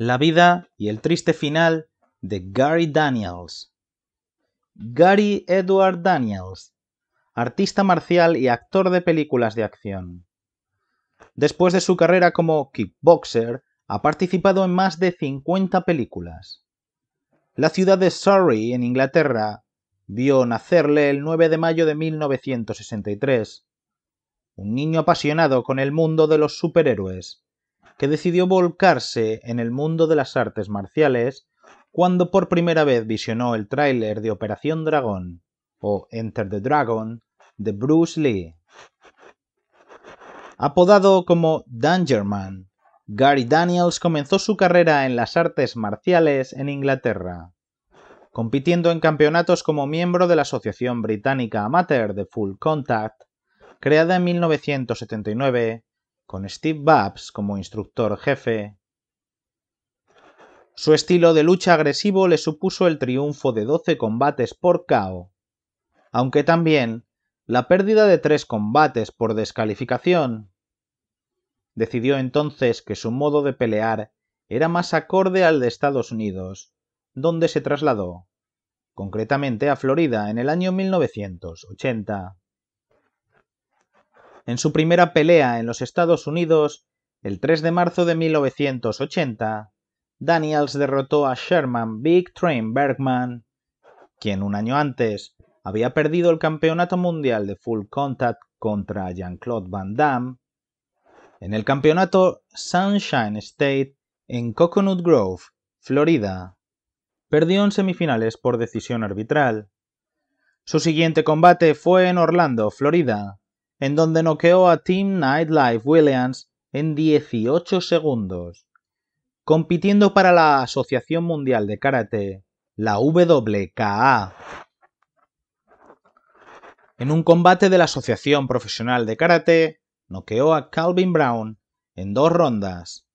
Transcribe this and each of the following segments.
La vida y el triste final de Gary Daniels. Gary Edward Daniels, artista marcial y actor de películas de acción. Después de su carrera como kickboxer, ha participado en más de 50 películas. La ciudad de Surrey, en Inglaterra, vio nacerle el 9 de mayo de 1963. Un niño apasionado con el mundo de los superhéroes que decidió volcarse en el mundo de las artes marciales cuando por primera vez visionó el tráiler de Operación Dragón o Enter the Dragon de Bruce Lee. Apodado como Danger Man, Gary Daniels comenzó su carrera en las artes marciales en Inglaterra, compitiendo en campeonatos como miembro de la Asociación Británica Amateur de Full Contact, creada en 1979 con Steve Babs como instructor jefe. Su estilo de lucha agresivo le supuso el triunfo de 12 combates por KO, aunque también la pérdida de tres combates por descalificación. Decidió entonces que su modo de pelear era más acorde al de Estados Unidos, donde se trasladó, concretamente a Florida en el año 1980 en su primera pelea en los Estados Unidos, el 3 de marzo de 1980, Daniels derrotó a Sherman Big Train Bergman, quien un año antes había perdido el campeonato mundial de full contact contra Jean-Claude Van Damme, en el campeonato Sunshine State en Coconut Grove, Florida. Perdió en semifinales por decisión arbitral. Su siguiente combate fue en Orlando, Florida, en donde noqueó a Team Nightlife Williams en 18 segundos. Compitiendo para la Asociación Mundial de Karate, la WKA. En un combate de la Asociación Profesional de Karate, noqueó a Calvin Brown en dos rondas.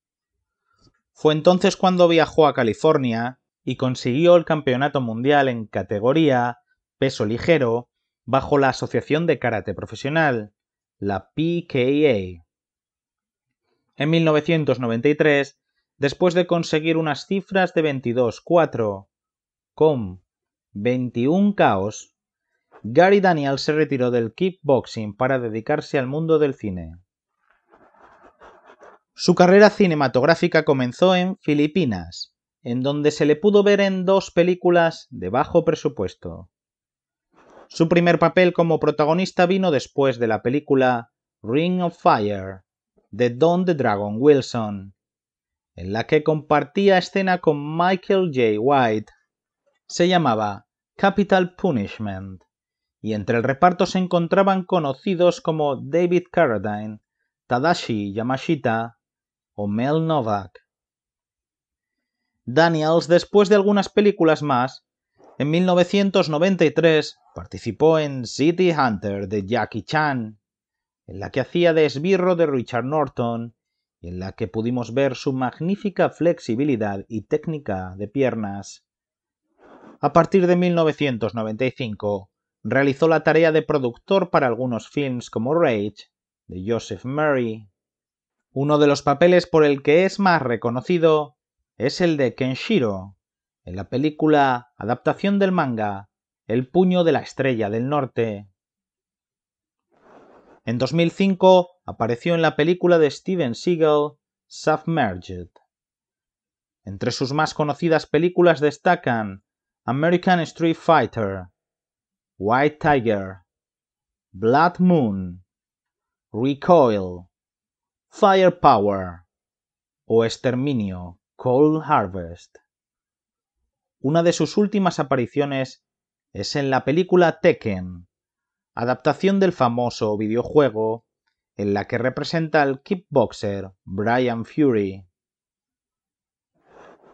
Fue entonces cuando viajó a California y consiguió el campeonato mundial en categoría peso ligero bajo la Asociación de Karate Profesional, la PKA. En 1993, después de conseguir unas cifras de 22.4 con 21 caos, Gary Daniel se retiró del kickboxing para dedicarse al mundo del cine. Su carrera cinematográfica comenzó en Filipinas, en donde se le pudo ver en dos películas de bajo presupuesto. Su primer papel como protagonista vino después de la película Ring of Fire de Don the Dragon Wilson, en la que compartía escena con Michael J. White. Se llamaba Capital Punishment, y entre el reparto se encontraban conocidos como David Carradine, Tadashi Yamashita o Mel Novak. Daniels, después de algunas películas más, en 1993 Participó en City Hunter de Jackie Chan, en la que hacía de esbirro de Richard Norton y en la que pudimos ver su magnífica flexibilidad y técnica de piernas. A partir de 1995, realizó la tarea de productor para algunos films como Rage, de Joseph Murray. Uno de los papeles por el que es más reconocido es el de Kenshiro, en la película adaptación del manga el puño de la estrella del norte. En 2005 apareció en la película de Steven Seagal, Submerged. Entre sus más conocidas películas destacan American Street Fighter, White Tiger, Blood Moon, Recoil, Firepower o Exterminio, Cold Harvest. Una de sus últimas apariciones es en la película Tekken, adaptación del famoso videojuego en la que representa al kickboxer Brian Fury.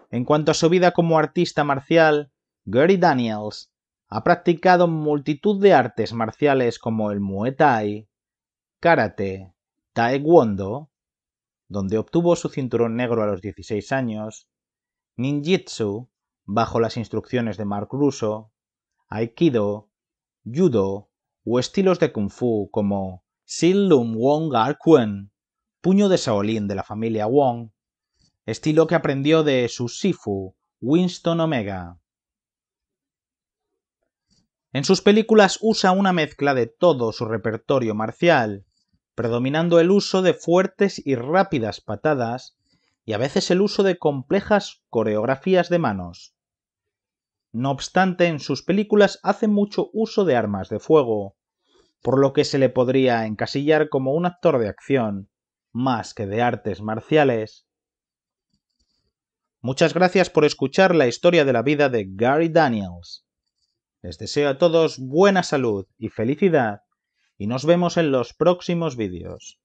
En cuanto a su vida como artista marcial, Gary Daniels ha practicado multitud de artes marciales como el Muay Thai, karate, taekwondo, donde obtuvo su cinturón negro a los 16 años, ninjitsu, bajo las instrucciones de Mark Russo, aikido, judo o estilos de kung fu como Sin Lum Wong Gar puño de Shaolin de la familia Wong, estilo que aprendió de su Sifu, Winston Omega. En sus películas usa una mezcla de todo su repertorio marcial, predominando el uso de fuertes y rápidas patadas y a veces el uso de complejas coreografías de manos. No obstante, en sus películas hace mucho uso de armas de fuego, por lo que se le podría encasillar como un actor de acción, más que de artes marciales. Muchas gracias por escuchar la historia de la vida de Gary Daniels. Les deseo a todos buena salud y felicidad, y nos vemos en los próximos vídeos.